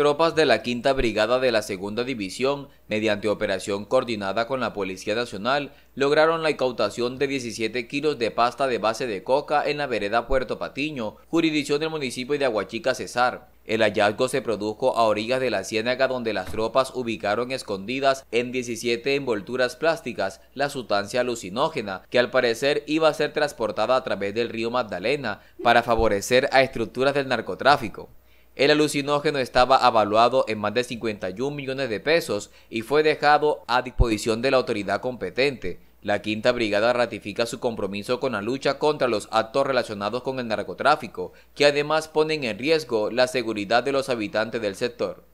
tropas de la Quinta Brigada de la Segunda División, mediante operación coordinada con la Policía Nacional, lograron la incautación de 17 kilos de pasta de base de coca en la vereda Puerto Patiño, jurisdicción del municipio de Aguachica Cesar. El hallazgo se produjo a orillas de la ciénaga donde las tropas ubicaron escondidas en 17 envolturas plásticas la sustancia alucinógena que al parecer iba a ser transportada a través del río Magdalena para favorecer a estructuras del narcotráfico. El alucinógeno estaba avaluado en más de 51 millones de pesos y fue dejado a disposición de la autoridad competente. La Quinta Brigada ratifica su compromiso con la lucha contra los actos relacionados con el narcotráfico, que además ponen en riesgo la seguridad de los habitantes del sector.